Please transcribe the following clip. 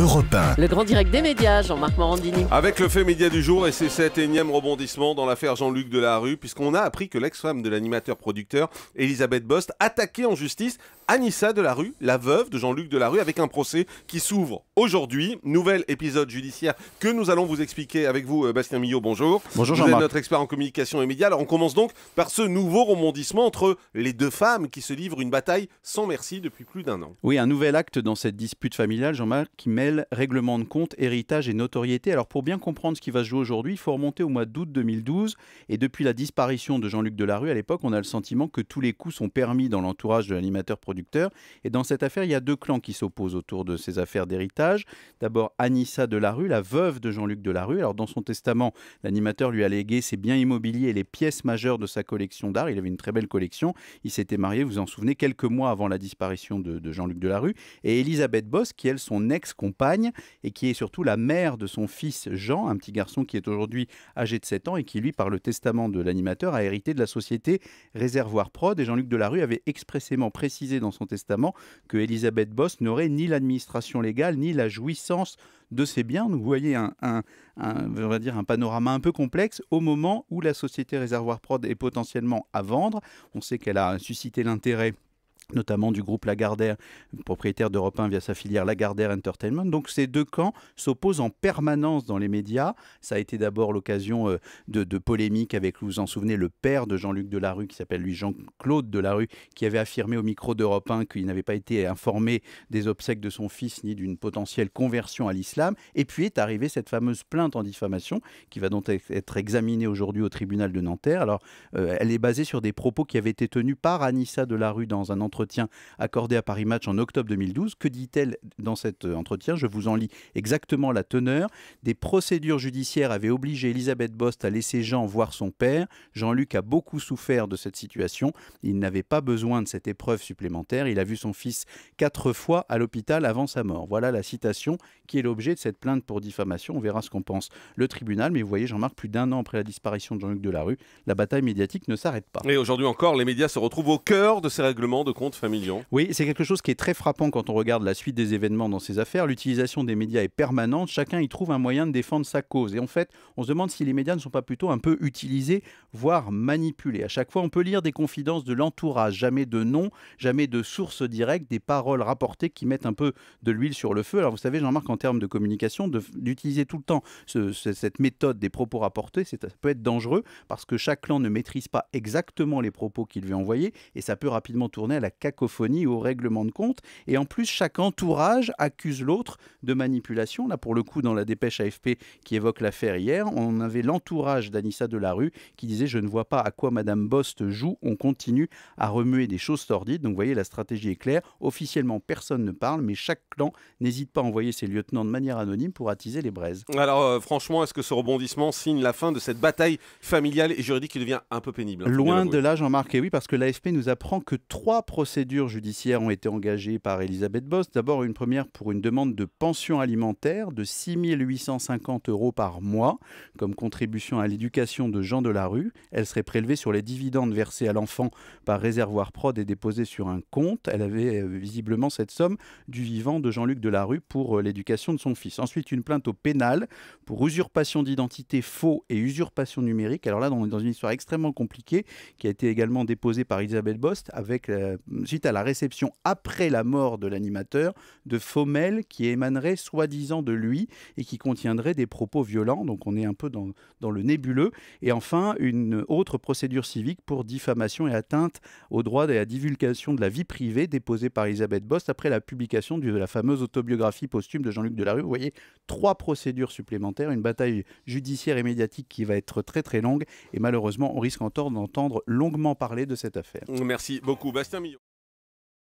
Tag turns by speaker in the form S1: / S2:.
S1: Le grand direct des médias, Jean-Marc Morandini. Avec le fait média du jour et c'est sept énièmes rebondissements dans l'affaire Jean-Luc Delarue, puisqu'on a appris que l'ex-femme de l'animateur-producteur Elisabeth Bost attaquait en justice Anissa Delarue, la veuve de Jean-Luc Delarue, avec un procès qui s'ouvre aujourd'hui. Nouvel épisode judiciaire que nous allons vous expliquer avec vous, euh, Bastien Millot. Bonjour. Bonjour Jean-Marc. notre expert en communication et médias. Alors on commence donc par ce nouveau rebondissement entre les deux femmes qui se livrent une bataille sans merci depuis plus d'un an.
S2: Oui, un nouvel acte dans cette dispute familiale, Jean-Marc, qui règlement de compte, héritage et notoriété. Alors pour bien comprendre ce qui va se jouer aujourd'hui, il faut remonter au mois d'août 2012. Et depuis la disparition de Jean-Luc Delarue à l'époque, on a le sentiment que tous les coups sont permis dans l'entourage de l'animateur producteur. Et dans cette affaire, il y a deux clans qui s'opposent autour de ces affaires d'héritage. D'abord Anissa Delarue, la veuve de Jean-Luc Delarue. Alors dans son testament, l'animateur lui a légué ses biens immobiliers et les pièces majeures de sa collection d'art. Il avait une très belle collection. Il s'était marié, vous vous en souvenez, quelques mois avant la disparition de, Jean-Luc Delarue. Et Elisabeth Boss, qui elle, son ex, et qui est surtout la mère de son fils Jean, un petit garçon qui est aujourd'hui âgé de 7 ans et qui, lui, par le testament de l'animateur, a hérité de la société Réservoir Prod. Et Jean-Luc Delarue avait expressément précisé dans son testament que Elisabeth Boss n'aurait ni l'administration légale ni la jouissance de ses biens. Donc vous voyez un, on va dire un panorama un peu complexe au moment où la société Réservoir Prod est potentiellement à vendre. On sait qu'elle a suscité l'intérêt notamment du groupe Lagardère, propriétaire d'Europe 1 via sa filière Lagardère Entertainment. Donc ces deux camps s'opposent en permanence dans les médias. Ça a été d'abord l'occasion euh, de, polémiques avec, vous vous en souvenez, le père de Jean-Luc Delarue, qui s'appelle lui Jean-Claude Delarue, qui avait affirmé au micro d'Europe 1 qu'il n'avait pas été informé des obsèques de son fils ni d'une potentielle conversion à l'islam. Et puis est arrivée cette fameuse plainte en diffamation qui va donc être examinée aujourd'hui au tribunal de Nanterre. Alors euh, elle est basée sur des propos qui avaient été tenus par Anissa Delarue dans un entretien entretien accordé à Paris Match en octobre 2012. Que dit-elle dans cet euh, entretien Je vous en lis exactement la teneur. Des procédures judiciaires avaient obligé Elisabeth Bost à laisser Jean voir son père. Jean-Luc a beaucoup souffert de cette situation. Il n'avait pas besoin de cette épreuve supplémentaire. Il a vu son fils quatre fois à l'hôpital avant sa mort. Voilà la citation qui est l'objet de cette plainte pour diffamation. On verra ce qu'on pense le tribunal. Mais vous voyez, Jean-Marc, plus d'un an après la disparition de Jean-Luc Delarue, la bataille médiatique ne s'arrête pas.
S1: Et aujourd'hui encore, les médias se retrouvent au cœur de ces règlements de
S2: oui, c'est quelque chose qui est très frappant quand on regarde la suite des événements dans ces affaires. L'utilisation des médias est permanente, chacun y trouve un moyen de défendre sa cause. Et en fait, on se demande si les médias ne sont pas plutôt un peu utilisés, voire manipulés. À chaque fois, on peut lire des confidences de l'entourage, jamais de nom, jamais de source directe, des paroles rapportées qui mettent un peu de l'huile sur le feu. Alors vous savez, Jean-Marc, en termes de communication, d'utiliser tout le temps cette méthode des propos rapportés, ça peut être dangereux parce que chaque clan ne maîtrise pas exactement les propos qu'il veut envoyer et ça peut rapidement tourner à la cacophonie au règlement de compte. Et en plus, chaque entourage accuse l'autre de manipulation. Là, pour le coup, dans la dépêche AFP qui évoque l'affaire hier, on avait l'entourage d'Anissa Delarue qui disait Je ne vois pas à quoi Madame Bost joue, on continue à remuer des choses tordides. Donc, vous voyez, la stratégie est claire. Officiellement, personne ne parle, mais chaque clan n'hésite pas à envoyer ses lieutenants de manière anonyme pour attiser les braises.
S1: Alors, euh, franchement, est-ce que ce rebondissement signe la fin de cette bataille familiale et juridique qui devient un peu pénible hein, Loin de
S2: là, Jean-Marc, et oui, parce que l'AFP nous apprend que trois procédures judiciaires ont été engagées par Elisabeth Bost. D'abord une première pour une demande de pension alimentaire de 6 850 euros par mois comme contribution à l'éducation de Jean Delarue. Elle serait prélevée sur les dividendes versés à l'enfant par réservoir prod et déposée sur un compte. Elle avait euh, visiblement cette somme du vivant de Jean-Luc Delarue pour euh, l'éducation de son fils. Ensuite une plainte au pénal pour usurpation d'identité faux et usurpation numérique. Alors là, on est dans une histoire extrêmement compliquée qui a été également déposée par Elisabeth Bost avec euh, suite à la réception après la mort de l'animateur de Fomel qui émanerait soi-disant de lui et qui contiendrait des propos violents. Donc on est un peu dans, dans le nébuleux. Et enfin, une autre procédure civique pour diffamation et atteinte au droit de à la divulgation de la vie privée déposée par Elisabeth Bost après la publication de la fameuse autobiographie posthume de Jean-Luc Delarue. Vous voyez, trois procédures supplémentaires, une bataille judiciaire et médiatique qui va être très très longue. Et malheureusement, on risque encore d'entendre longuement parler de cette affaire.
S1: Merci beaucoup, Bastien Millot.